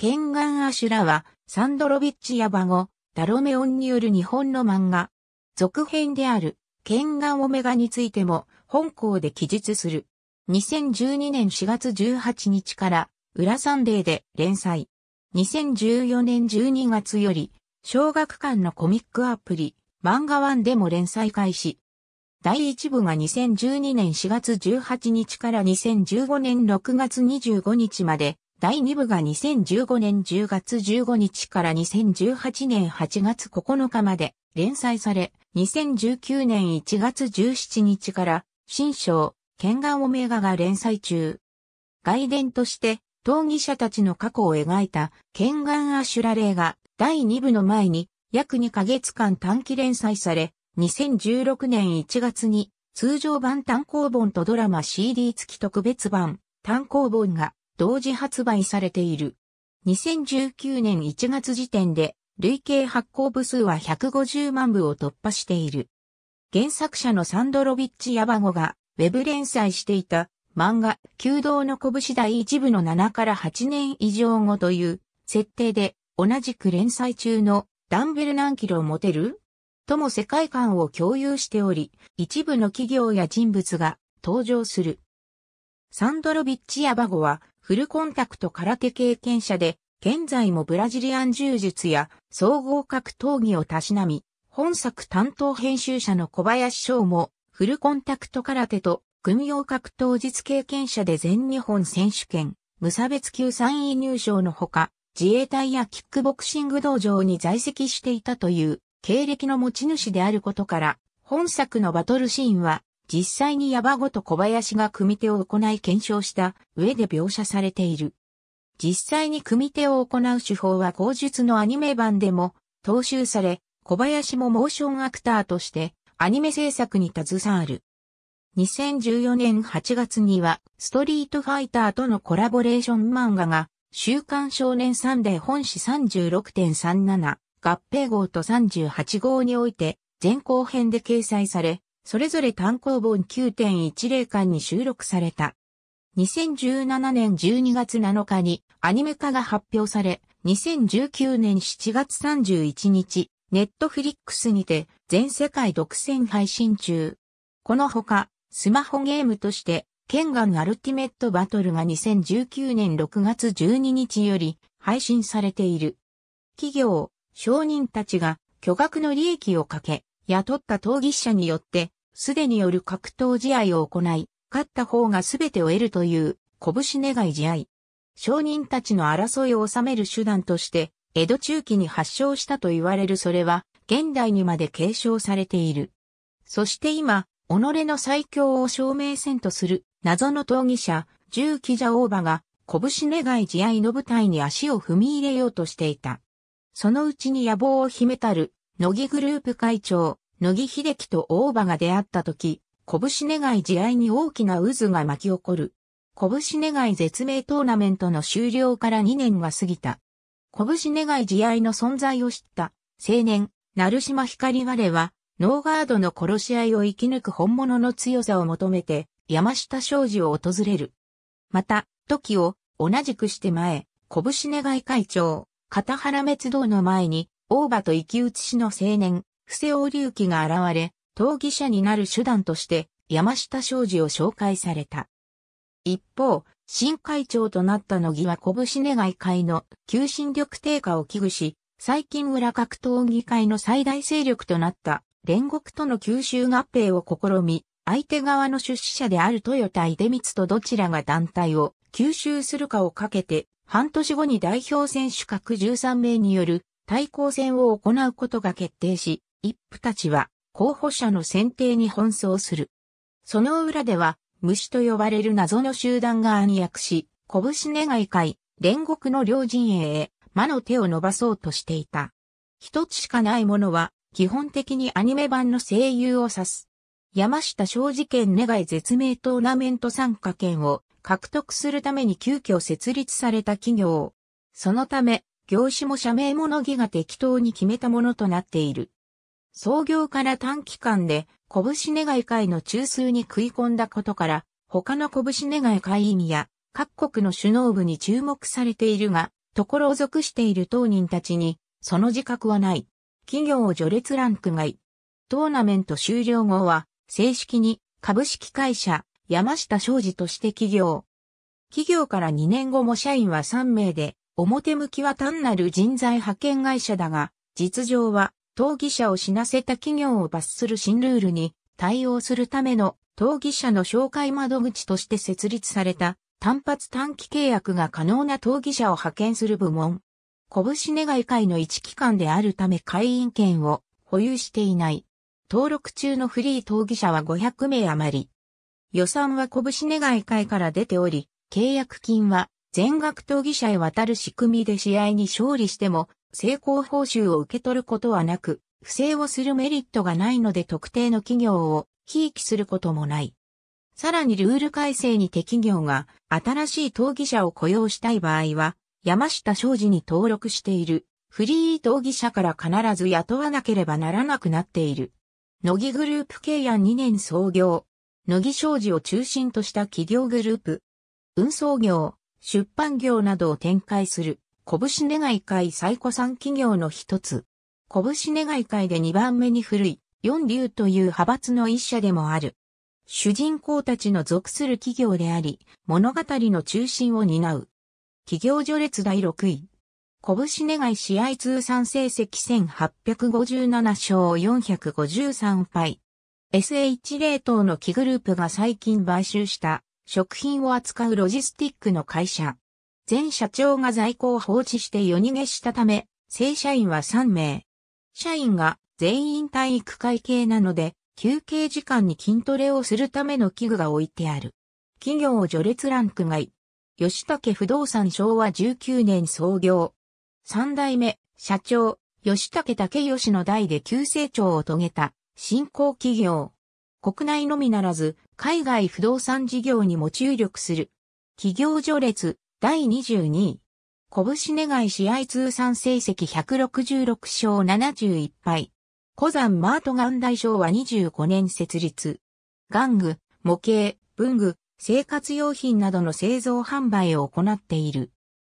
ケンガン・アシュラは、サンドロビッチやバゴ、ダロメオンによる日本の漫画。続編である、ケンガン・オメガについても、本校で記述する。2012年4月18日から、ウラサンデーで連載。2014年12月より、小学館のコミックアプリ、漫画ワンでも連載開始。第1部が2012年4月18日から2015年6月25日まで第2部が2015年10月15日から2018年8月9日まで連載され、2019年1月17日から新章、剣眼オメガが連載中。外伝として、当技者たちの過去を描いた、剣眼アシュラレイが、第2部の前に、約2ヶ月間短期連載され、2016年1月に、通常版単行本とドラマ CD 付き特別版、単行本が、同時発売されている。2019年1月時点で、累計発行部数は150万部を突破している。原作者のサンドロビッチ・ヤバゴが、ウェブ連載していた漫画、弓道の拳第一部の7から8年以上後という設定で、同じく連載中のダンベル何キロ持てるとも世界観を共有しており、一部の企業や人物が登場する。サンドロビッチ・ヤバゴはフルコンタクト空手経験者で、現在もブラジリアン柔術や総合格闘技をたしなみ、本作担当編集者の小林翔も、フルコンタクト空手と組用格闘術経験者で全日本選手権、無差別級3位入賞のほか、自衛隊やキックボクシング道場に在籍していたという経歴の持ち主であることから、本作のバトルシーンは実際にヤバゴと小林が組手を行い検証した上で描写されている。実際に組手を行う手法は口述のアニメ版でも踏襲され、小林もモーションアクターとしてアニメ制作に携わる。2014年8月にはストリートファイターとのコラボレーション漫画が週刊少年サンデー本誌36.37合併号と38号において前後編で掲載され、それぞれ単行本9.10巻に収録された。2017年12月7日にアニメ化が発表され、2019年7月31日、ネットフリックスにて全世界独占配信中。このほか、スマホゲームとして、剣眼アルティメットバトルが2019年6月12日より配信されている。企業、商人たちが巨額の利益をかけ、雇った闘技者によってすでによる格闘試合を行い、勝った方が全てを得るという、拳願い試合。商人たちの争いを収める手段として、江戸中期に発祥したと言われるそれは、現代にまで継承されている。そして今、己の最強を証明せんとする、謎の闘技者、重騎者大場が、拳願い試合の舞台に足を踏み入れようとしていた。そのうちに野望を秘めたる、乃木グループ会長、野木秀樹と大場が出会った時、拳願い慈愛に大きな渦が巻き起こる。拳願い絶命トーナメントの終了から2年が過ぎた。拳願い慈愛の存在を知った青年、成島光我は、ノーガードの殺し合いを生き抜く本物の強さを求めて、山下商事を訪れる。また、時を、同じくして前、拳願い会長、片原滅道の前に、大場と生き写しの青年、伏せ王隆起が現れ、闘技者になる手段として、山下商事を紹介された。一方、新会長となった乃木は拳願い会の求心力低下を危惧し、最近村格闘技会の最大勢力となった煉獄との吸収合併を試み、相手側の出資者である豊田出光とどちらが団体を吸収するかをかけて、半年後に代表選手各13名による対抗戦を行うことが決定し、一夫たちは候補者の選定に奔走する。その裏では、虫と呼ばれる謎の集団が暗躍し、拳願い会、煉獄の両陣営へ魔の手を伸ばそうとしていた。一つしかないものは、基本的にアニメ版の声優を指す。山下正治権願い絶命トーナメント参加権を獲得するために急遽設立された企業。そのため、業種も社名も乃木が適当に決めたものとなっている。創業から短期間で、拳願い会の中枢に食い込んだことから、他の拳願い会員や各国の首脳部に注目されているが、ところを属している当人たちに、その自覚はない。企業を序列ランク外。トーナメント終了後は、正式に株式会社、山下商事として起業。企業から2年後も社員は3名で、表向きは単なる人材派遣会社だが、実情は当義者を死なせた企業を罰する新ルールに対応するための当義者の紹介窓口として設立された単発短期契約が可能な当義者を派遣する部門。拳願い会の一機関であるため会員権を保有していない。登録中のフリー当義者は500名余り。予算は拳願い会から出ており、契約金は全額当義者へ渡る仕組みで試合に勝利しても成功報酬を受け取ることはなく、不正をするメリットがないので特定の企業を非いきすることもない。さらにルール改正にて企業が新しい闘技者を雇用したい場合は、山下昌司に登録しているフリー闘技者から必ず雇わなければならなくなっている。野木グループ契約2年創業。野木商事を中心とした企業グループ。運送業、出版業などを展開する。拳願い会最古産企業の一つ。拳願い会で2番目に古い、四流という派閥の一社でもある。主人公たちの属する企業であり、物語の中心を担う。企業序列第6位。拳願い試合通算成績1857勝453敗。SH 冷凍の木グループが最近買収した食品を扱うロジスティックの会社。前社長が在庫を放置して夜逃げしたため、正社員は3名。社員が全員体育会系なので、休憩時間に筋トレをするための器具が置いてある。企業序列ランク外。吉武不動産昭和19年創業。三代目、社長、吉武武義の代で急成長を遂げた、新興企業。国内のみならず、海外不動産事業にも注力する。企業序列、第22位。拳願い試合通算成績166勝71敗。古山マートガン大賞は25年設立。玩具、模型、文具、生活用品などの製造販売を行っている。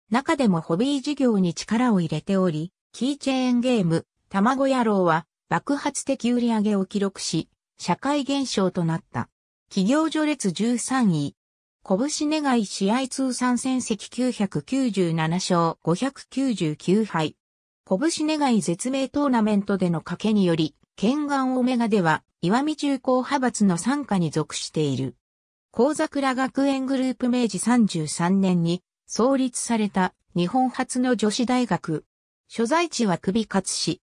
中でもホビー事業に力を入れており、キーチェーンゲーム、卵野郎は爆発的売り上げを記録し、社会現象となった。企業序列13位、拳願い試合通算戦績997勝599敗。拳願い絶命トーナメントでの賭けにより、県岸オメガでは、岩見中高派閥の参加に属している。高桜学園グループ明治33年に創立された日本初の女子大学。所在地は首勝市。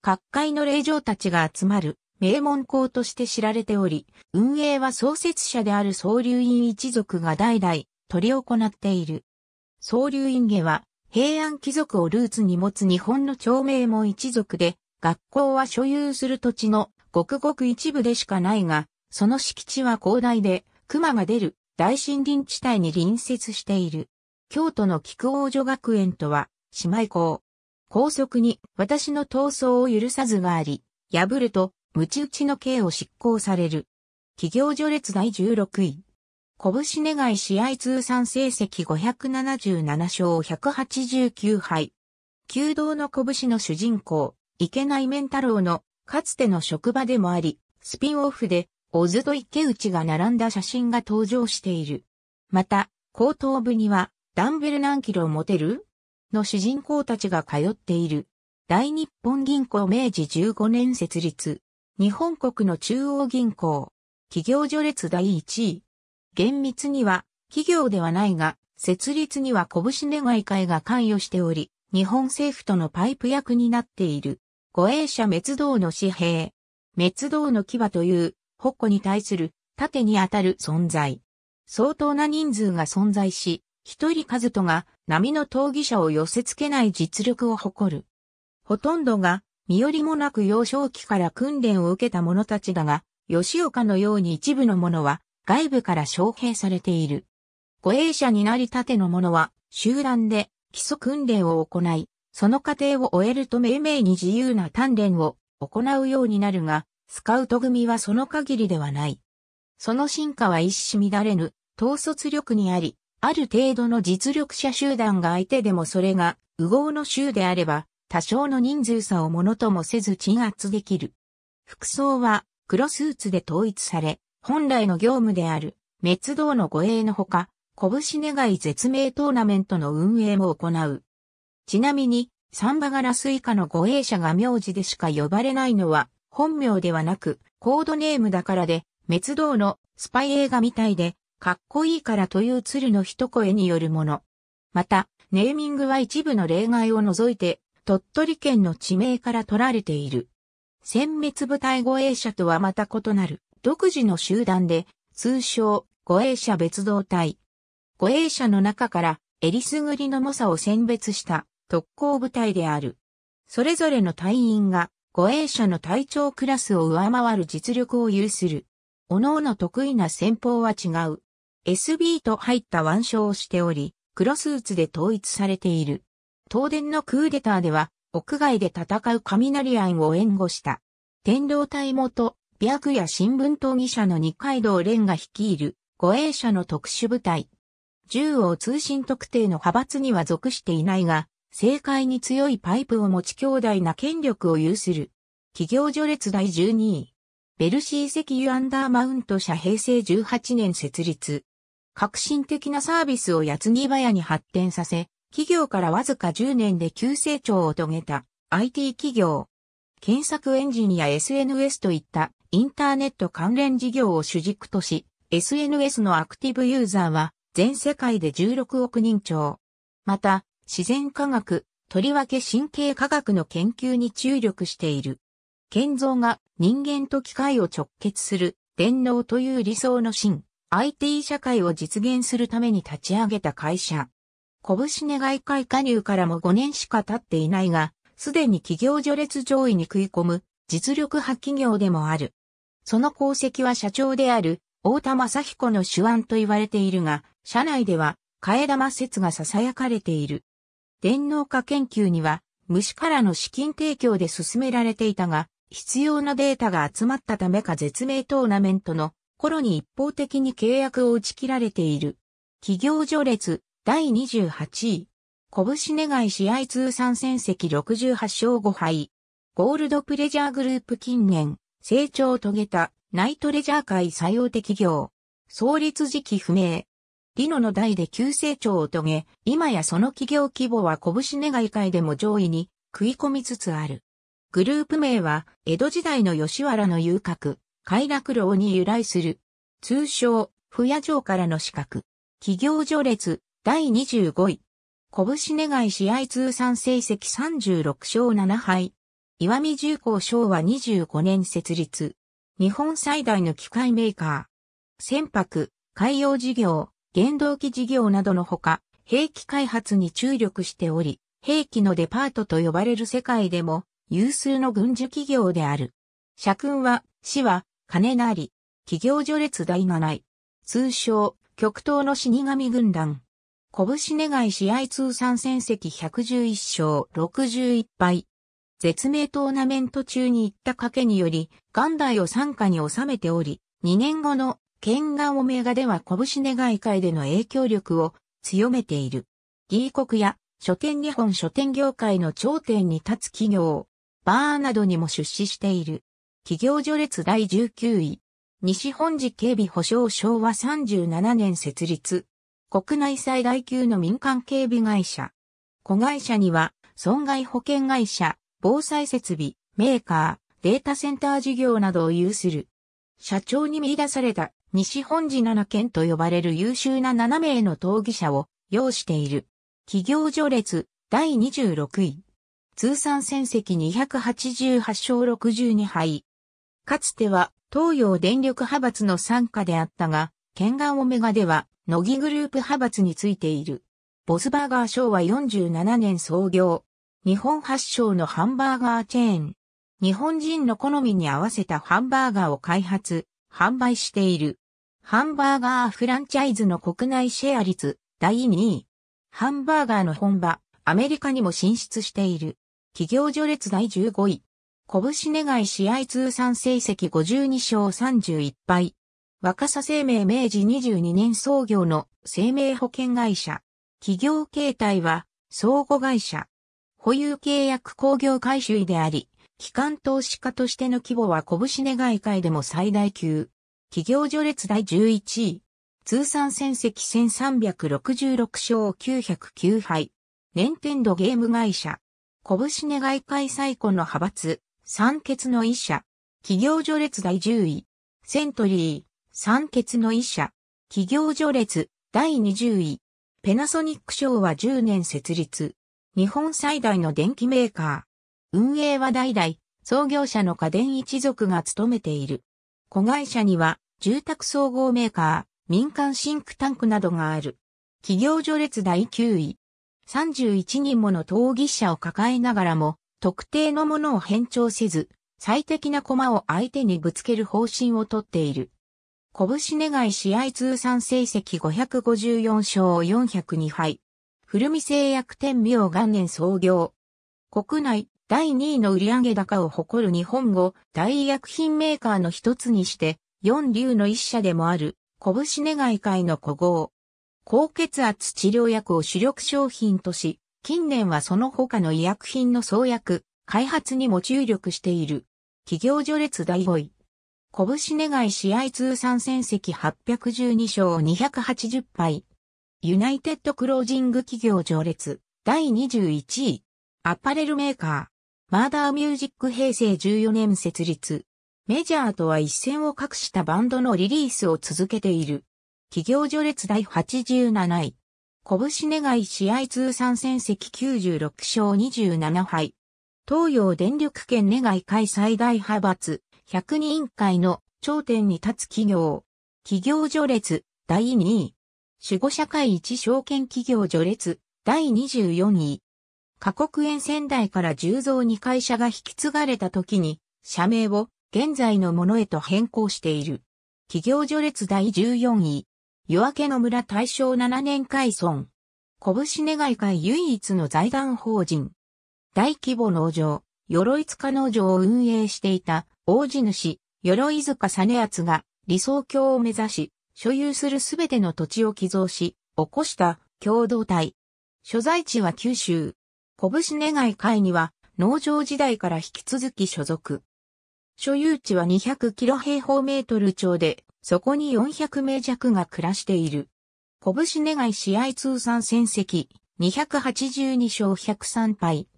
各界の霊場たちが集まる名門校として知られており、運営は創設者である総流院一族が代々取り行っている。総流院家は平安貴族をルーツに持つ日本の長名門一族で、学校は所有する土地のごくごく一部でしかないが、その敷地は広大で、熊が出る大森林地帯に隣接している。京都の菊王女学園とは、姉妹校。校則に私の闘争を許さずがあり、破ると無知打ちの刑を執行される。企業序列第16位。拳願い試合通算成績577勝189敗。弓道の拳の主人公、池内面太郎の、かつての職場でもあり、スピンオフで、小津と池内が並んだ写真が登場している。また、後頭部には、ダンベル何キロ持てるの主人公たちが通っている。大日本銀行明治15年設立。日本国の中央銀行。企業序列第一位。厳密には、企業ではないが、設立には拳願い会が関与しており、日本政府とのパイプ役になっている。護衛者滅動の紙幣。滅動の牙という、矛に対する、盾に当たる存在。相当な人数が存在し、一人数とが波の闘技者を寄せ付けない実力を誇る。ほとんどが身寄りもなく幼少期から訓練を受けた者たちだが、吉岡のように一部の者は外部から招聘されている。護衛者になりたての者は集団で基礎訓練を行い、その過程を終えると命名に自由な鍛錬を行うようになるが、スカウト組はその限りではない。その進化は一糸乱れぬ、統率力にあり、ある程度の実力者集団が相手でもそれが、右合の州であれば、多少の人数差をものともせず鎮圧できる。服装は黒スーツで統一され、本来の業務である滅動の護衛のほか、拳願い絶命トーナメントの運営も行う。ちなみに、サンバガラス以下の護衛者が名字でしか呼ばれないのは、本名ではなく、コードネームだからで、滅動のスパイ映画みたいで、かっこいいからという鶴の一声によるもの。また、ネーミングは一部の例外を除いて、鳥取県の地名から取られている。殲滅部隊護衛者とはまた異なる、独自の集団で、通称、護衛者別動隊。護衛者の中から、えりすぐりの猛者を選別した特攻部隊である。それぞれの隊員が、護衛者の隊長クラスを上回る実力を有する。各々得意な戦法は違う。SB と入った腕章をしており、黒スーツで統一されている。東電のクーデターでは、屋外で戦う雷案を援護した。天領隊元、白夜新聞当議者の二階堂蓮が率いる護衛者の特殊部隊。銃を通信特定の派閥には属していないが、政界に強いパイプを持ち強大な権力を有する。企業序列第12位。ベルシー石油アンダーマウント社平成18年設立。革新的なサービスをやつぎ早に発展させ、企業からわずか10年で急成長を遂げた IT 企業。検索エンジンや SNS といったインターネット関連事業を主軸とし、SNS のアクティブユーザーは全世界で16億人超。また、自然科学、とりわけ神経科学の研究に注力している。建造が人間と機械を直結する電脳という理想の新 IT 社会を実現するために立ち上げた会社。拳願い会加入からも5年しか経っていないが、すでに企業序列上位に食い込む実力派企業でもある。その功績は社長である大田正彦の手腕と言われているが、社内では替え玉説が囁かれている。電脳化研究には、虫からの資金提供で進められていたが、必要なデータが集まったためか絶命トーナメントの頃に一方的に契約を打ち切られている。企業序列、第28位。拳願い試合通算戦績68勝5敗。ゴールドプレジャーグループ近年、成長を遂げた、ナイトレジャー界最大手企業。創立時期不明。リノの代で急成長を遂げ、今やその企業規模は拳願い界でも上位に食い込みつつある。グループ名は、江戸時代の吉原の遊郭、快楽楼に由来する。通称、不夜城からの資格。企業序列、第25位。拳願い試合通算成績36勝7敗。岩見重工昭和25年設立。日本最大の機械メーカー。船舶、海洋事業、原動機事業などのほか、兵器開発に注力しており、兵器のデパートと呼ばれる世界でも有数の軍需企業である。社訓は、死は、金なり、企業序列第7位。通称、極東の死神軍団。拳願い試合通算戦績111勝61敗。絶命トーナメント中に行った賭けにより、元代を参加に収めており、2年後の剣眼オメガでは拳願い会での影響力を強めている。D 国や書店日本書店業界の頂点に立つ企業、バーなどにも出資している。企業序列第19位。西本寺警備保障昭和37年設立。国内最大級の民間警備会社。子会社には、損害保険会社、防災設備、メーカー、データセンター事業などを有する。社長に見出された西本寺七県と呼ばれる優秀な7名の闘技者を要している。企業序列第26位。通算戦績288勝62敗。かつては東洋電力派閥の参加であったが、県岸オメガでは、乃木グループ派閥についている。ボスバーガー昭和47年創業。日本発祥のハンバーガーチェーン。日本人の好みに合わせたハンバーガーを開発、販売している。ハンバーガーフランチャイズの国内シェア率第2位。ハンバーガーの本場、アメリカにも進出している。企業序列第15位。拳願い試合通算成績52勝31敗。若狭生命明治22年創業の生命保険会社。企業形態は相互会社。保有契約工業回収医であり、機関投資家としての規模は拳願い界でも最大級。企業序列第11位。通算戦績1366勝909敗。テ天堂ゲーム会社。拳願い界最古の派閥、三欠の一社。企業序列第10位。セントリー。酸欠の医者。企業序列第20位。ペナソニック賞は10年設立。日本最大の電機メーカー。運営は代々、創業者の家電一族が務めている。子会社には、住宅総合メーカー、民間シンクタンクなどがある。企業序列第9位。31人もの闘技者を抱えながらも、特定のものを偏重せず、最適な駒を相手にぶつける方針をとっている。拳願い試合通算成績554勝402敗。古見製薬天明元年創業。国内第2位の売上高を誇る日本語大医薬品メーカーの一つにして、四流の一社でもある、拳願い会の古豪。高血圧治療薬を主力商品とし、近年はその他の医薬品の創薬、開発にも注力している。企業序列第5位。拳願い試合通算戦績812勝280敗。ユナイテッドクロージング企業上列、第21位。アパレルメーカー。マーダーミュージック平成14年設立。メジャーとは一線を画したバンドのリリースを続けている。企業序列第87位。拳願い試合通算戦績96勝27敗。東洋電力圏願い開催大派閥、100人会の頂点に立つ企業。企業序列第2位。守護社会一証券企業序列第24位。過酷園仙台から10増に会社が引き継がれた時に、社名を現在のものへと変更している。企業序列第14位。夜明けの村大正7年開村。拳願い会唯一の財団法人。大規模農場、鎧塚農場を運営していた大地主、鎧塚実厚が理想郷を目指し、所有するすべての土地を寄贈し、起こした共同体。所在地は九州。拳願い会には農場時代から引き続き所属。所有地は200キロ平方メートル町で、そこに400名弱が暮らしている。拳願い試合通算戦績282勝103敗。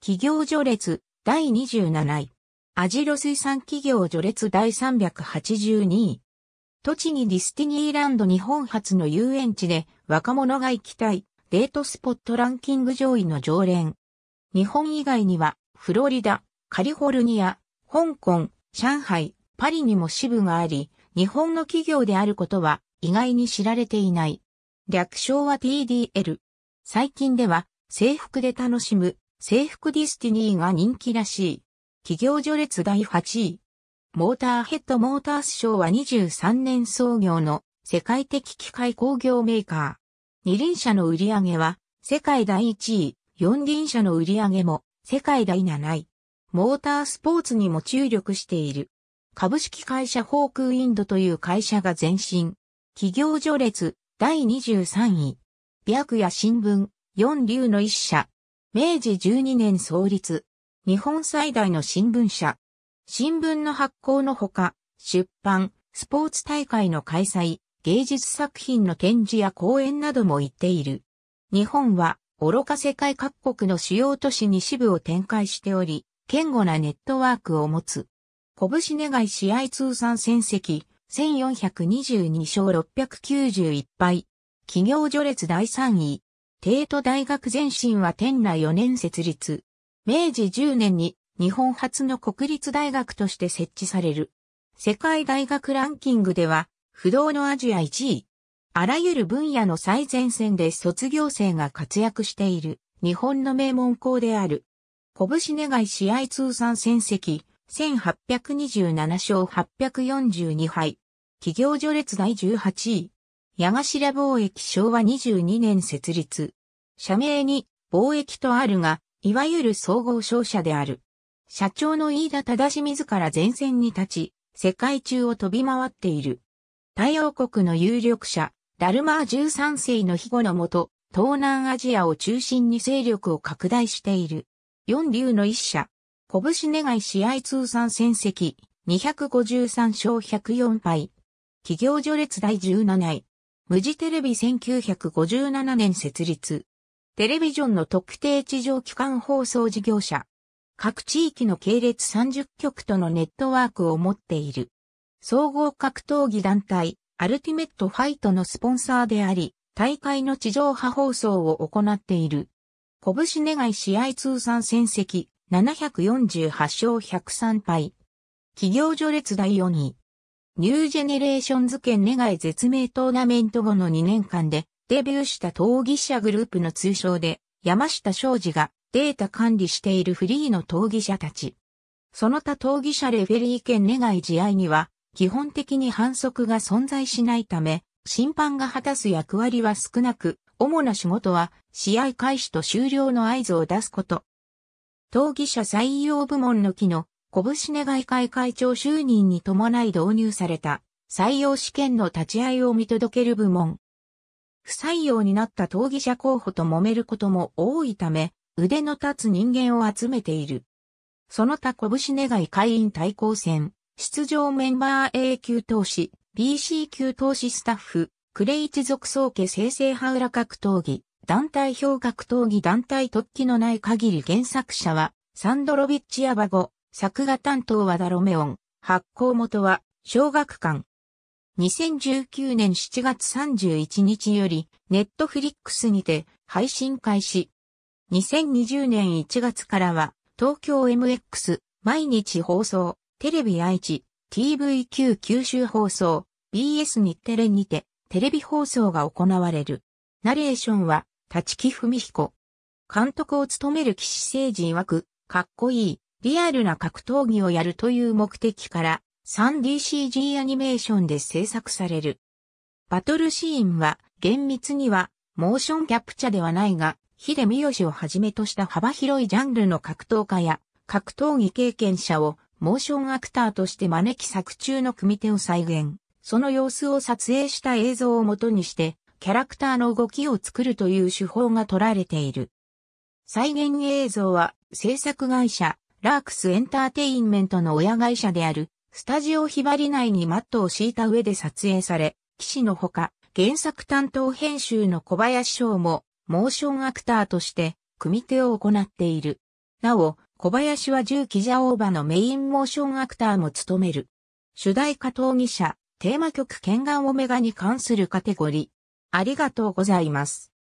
企業序列第27位。アジロ水産企業序列第382位。栃木ディスティニーランド日本初の遊園地で若者が行きたいデートスポットランキング上位の常連。日本以外にはフロリダ、カリフォルニア、香港、上海、パリにも支部があり、日本の企業であることは意外に知られていない。略称は TDL。最近では制服で楽しむ制服ディスティニーが人気らしい。企業序列第8位。モーターヘッドモータース賞は23年創業の世界的機械工業メーカー。二輪車の売り上げは世界第1位、四輪車の売り上げも世界第7位。モータースポーツにも注力している。株式会社ホークインドという会社が前身。企業序列第23位。白夜新聞、四流の一社。明治12年創立。日本最大の新聞社。新聞の発行のほか、出版、スポーツ大会の開催、芸術作品の展示や講演なども行っている。日本は、愚か世界各国の主要都市に支部を展開しており、堅固なネットワークを持つ。拳願い試合通算戦績、1422勝691敗。企業序列第3位。帝都大学前身は天内4年設立。明治10年に日本初の国立大学として設置される。世界大学ランキングでは不動のアジア1位。あらゆる分野の最前線で卒業生が活躍している日本の名門校である。拳願い試合通算戦績1827勝842敗。企業序列第18位。矢頭貿易昭和22年設立。社名に貿易とあるが、いわゆる総合商社である。社長の飯田正自ら前線に立ち、世界中を飛び回っている。太陽国の有力者、ダルマー13世の庇護のもと、東南アジアを中心に勢力を拡大している。四流の一社、拳願い試合通算戦績、253勝104敗。企業序列第17位。無事テレビ1957年設立。テレビジョンの特定地上機関放送事業者。各地域の系列30局とのネットワークを持っている。総合格闘技団体、アルティメットファイトのスポンサーであり、大会の地上波放送を行っている。拳願い試合通算戦績748勝103敗。企業序列第4位。ニュージェネレーションズ県願い絶命トーナメント後の2年間でデビューした闘技者グループの通称で、山下昌司がデータ管理しているフリーの闘技者たち。その他闘技者レフェリー権願い試合には、基本的に反則が存在しないため、審判が果たす役割は少なく、主な仕事は、試合開始と終了の合図を出すこと。闘技者採用部門の機の、拳願い会会長就任に伴い導入された、採用試験の立ち会いを見届ける部門、不採用になった闘技者候補と揉めることも多いため、腕の立つ人間を集めている。その他拳願い会員対抗戦、出場メンバー A 級投資、B c 級投資スタッフ、クレイチ属総家生成派裏格闘技、団体表格闘技団体突起のない限り原作者は、サンドロビッチ・アバゴ、作画担当はダロメオン、発行元は、小学館、2019年7月31日より、ネットフリックスにて配信開始。2020年1月からは、東京 MX、毎日放送、テレビ愛知、TVQ 九州放送、BS 日テレにて、テレビ放送が行われる。ナレーションは、立木文彦。監督を務める岸誠人枠、かっこいい、リアルな格闘技をやるという目的から、3DCG アニメーションで制作される。バトルシーンは厳密にはモーションキャプチャではないが、秀ヨシをはじめとした幅広いジャンルの格闘家や格闘技経験者をモーションアクターとして招き作中の組手を再現。その様子を撮影した映像をもとにして、キャラクターの動きを作るという手法が取られている。再現映像は制作会社、ラークスエンターテインメントの親会社であるスタジオひばり内にマットを敷いた上で撮影され、騎士のほか、原作担当編集の小林翔も、モーションアクターとして、組手を行っている。なお、小林は重機ジャオーバのメインモーションアクターも務める。主題歌当技者、テーマ曲剣眼オメガに関するカテゴリー。ありがとうございます。